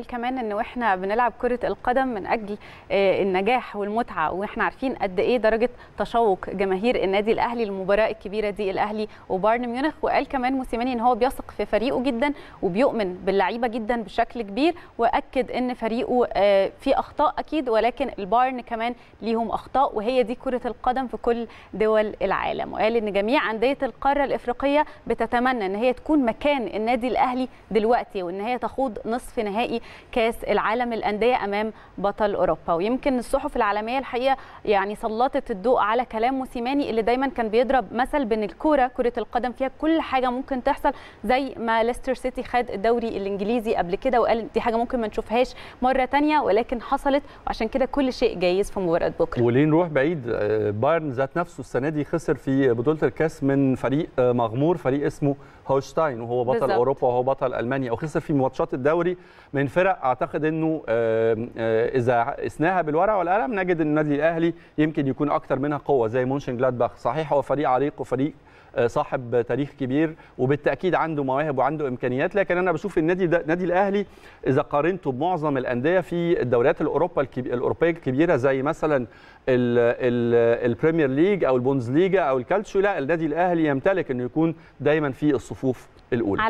تخيل كمان ان احنا بنلعب كره القدم من اجل آه، النجاح والمتعه واحنا عارفين قد ايه درجه تشوق جماهير النادي الاهلي المباراه الكبيره دي الاهلي وبايرن ميونخ وقال كمان موسيماني ان هو بيثق في فريقه جدا وبيؤمن باللعيبه جدا بشكل كبير واكد ان فريقه آه، في اخطاء اكيد ولكن البايرن كمان ليهم اخطاء وهي دي كره القدم في كل دول العالم وقال ان جميع انديه القاره الافريقيه بتتمنى ان هي تكون مكان النادي الاهلي دلوقتي وان هي تخوض نصف نهائي كاس العالم الأندية امام بطل اوروبا ويمكن الصحف العالميه الحقيقه يعني سلطت الضوء على كلام موسيماني اللي دايما كان بيضرب مثل بين الكوره كره القدم فيها كل حاجه ممكن تحصل زي ما ليستر سيتي خد الدوري الانجليزي قبل كده وقال دي حاجه ممكن ما نشوفهاش مره ثانيه ولكن حصلت وعشان كده كل شيء جايز في مباراه بكره وليه نروح بعيد آه، بايرن ذات نفسه السنه دي خسر في بطوله الكاس من فريق آه، مغمور فريق اسمه هولشتاين وهو بطل بالزبط. اوروبا وهو بطل المانيا وخسر في ماتشات الدوري من فرق اعتقد انه اذا اسناها بالورقه والقلم نجد ان النادي الاهلي يمكن يكون اكثر منها قوه زي مونشن جلادباخ صحيح هو فريق عريق وفريق صاحب تاريخ كبير وبالتاكيد عنده مواهب وعنده امكانيات لكن انا بشوف النادي ده النادي الاهلي اذا قارنته بمعظم الانديه في الدوريات الاوروبا الاوروبيه الكبيره زي مثلا البريمير ليج او البونز ليجا او الكالتشو لا النادي الاهلي يمتلك انه يكون دايما في الصفوف الاولى